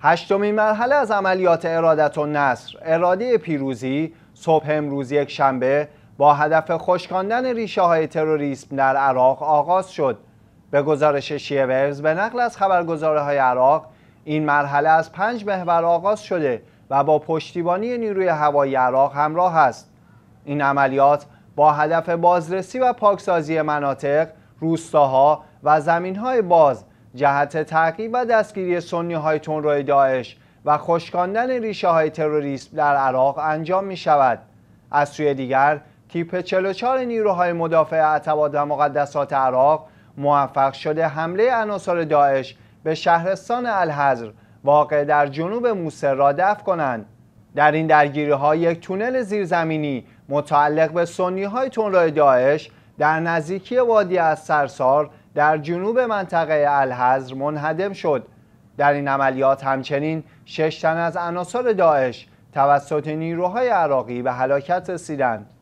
هشتمین مرحله از عملیات ارادت و نصر اراده پیروزی صبح امروز یک شنبه با هدف خشکاندن ریشه های تروریسم در عراق آغاز شد به گزارش شیورز به نقل از خبرگزاره های عراق این مرحله از پنج محور آغاز شده و با پشتیبانی نیروی هوایی عراق همراه است این عملیات با هدف بازرسی و پاکسازی مناطق روستاها و زمینهای باز جهت تعقیب و دستگیری سنی های داعش و خشکاندن ریشه های تروریسم در عراق انجام می شود از سوی دیگر تیپ 44 نیروهای مدافع عتبات و مقدسات عراق موفق شده حمله عناصر داعش به شهرستان الحضر واقع در جنوب موسر را دفع کنند در این درگیری ها یک تونل زیرزمینی متعلق به سنی های تنرای داعش در نزدیکی وادی از سرسار در جنوب منطقه الحضر منهدم شد در این عملیات همچنین شش تن از عناصر داعش توسط نیروهای عراقی به هلاکت رسیدند